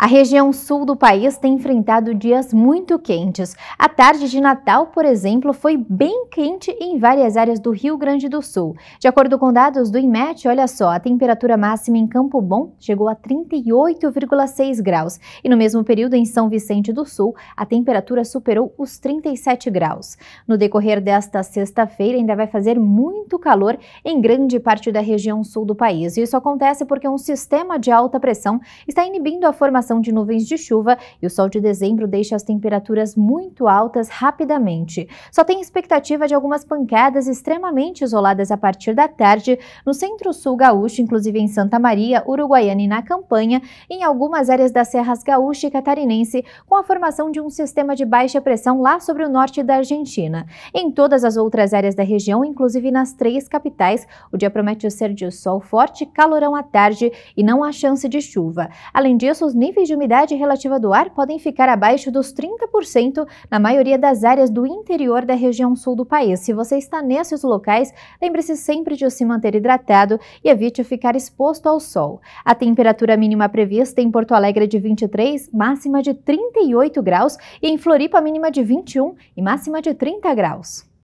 A região sul do país tem enfrentado dias muito quentes. A tarde de Natal, por exemplo, foi bem quente em várias áreas do Rio Grande do Sul. De acordo com dados do IMET, olha só, a temperatura máxima em Campo Bom chegou a 38,6 graus e no mesmo período em São Vicente do Sul, a temperatura superou os 37 graus. No decorrer desta sexta-feira, ainda vai fazer muito calor em grande parte da região sul do país. E isso acontece porque um sistema de alta pressão está inibindo a formação formação de nuvens de chuva e o sol de dezembro deixa as temperaturas muito altas rapidamente. Só tem expectativa de algumas pancadas extremamente isoladas a partir da tarde no centro-sul gaúcho, inclusive em Santa Maria, Uruguaiana e na Campanha, e em algumas áreas das serras gaúcha e catarinense, com a formação de um sistema de baixa pressão lá sobre o norte da Argentina. Em todas as outras áreas da região, inclusive nas três capitais, o dia promete ser de sol forte, calorão à tarde e não há chance de chuva. Além disso, os níveis níveis de umidade relativa do ar podem ficar abaixo dos 30% na maioria das áreas do interior da região sul do país. Se você está nesses locais, lembre-se sempre de se manter hidratado e evite ficar exposto ao sol. A temperatura mínima prevista em Porto Alegre é de 23, máxima de 38 graus, e em Floripa, mínima de 21 e máxima de 30 graus.